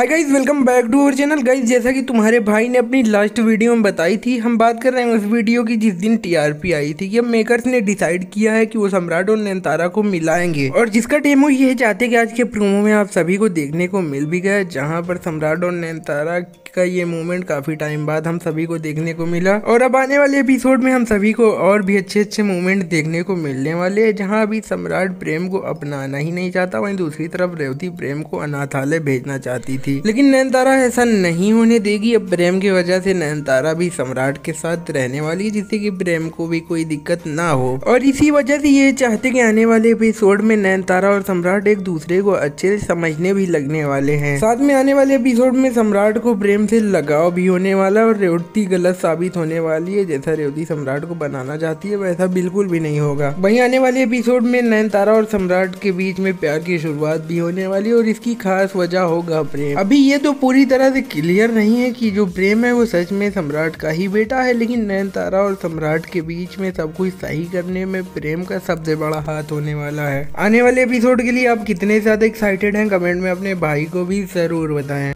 hi guys welcome back to our channel guys जैसा कि तुम्हारे भाई ने अपनी लास्ट वीडियो में बताई थी हम बात कर रहे हैं उस वीडियो की जिस दिन टीआरपी आई थी कि अब मेकर्स ने डिसाइड किया है कि वो सम्राट और नैनतारा को मिलाएंगे और जिसका डेमो ये चाहते कि आज के प्रोमो में आप सभी को देखने को मिल भी गया जहाँ पर सम्राट और नैनतारा का ये मूवमेंट काफी टाइम बाद हम सभी को देखने को मिला और अब आने वाले एपिसोड में हम सभी को और भी अच्छे अच्छे मूवमेंट देखने को मिलने वाले है जहाँ अभी सम्राट प्रेम को अपनाना ही नहीं चाहता वहीं दूसरी तरफ रेवती प्रेम को अनाथालय भेजना चाहती थी लेकिन नयनतारा ऐसा नहीं होने देगी अब प्रेम की वजह से नयनतारा भी सम्राट के साथ रहने वाली है जिससे की प्रेम को भी कोई दिक्कत ना हो और इसी वजह से ये चाहते की आने वाले एपिसोड में नयनतारा और सम्राट एक दूसरे को अच्छे से समझने भी लगने वाले है साथ में आने वाले एपिसोड में सम्राट को प्रेम प्रेम से लगाव भी होने वाला और रेवती गलत साबित होने वाली है जैसा रेवती सम्राट को बनाना चाहती है वैसा बिल्कुल भी नहीं होगा वहीं आने वाले एपिसोड में नयनतारा और सम्राट के बीच में प्यार की शुरुआत भी होने वाली और इसकी खास वजह होगा प्रेम अभी ये तो पूरी तरह से क्लियर नहीं है की जो प्रेम है वो सच में सम्राट का ही बेटा है लेकिन नयनतारा और सम्राट के बीच में सब कुछ सही करने में प्रेम का सबसे बड़ा हाथ होने वाला है आने वाले एपिसोड के लिए आप कितने ज्यादा एक्साइटेड हैं कमेंट में अपने भाई को भी जरूर बताएं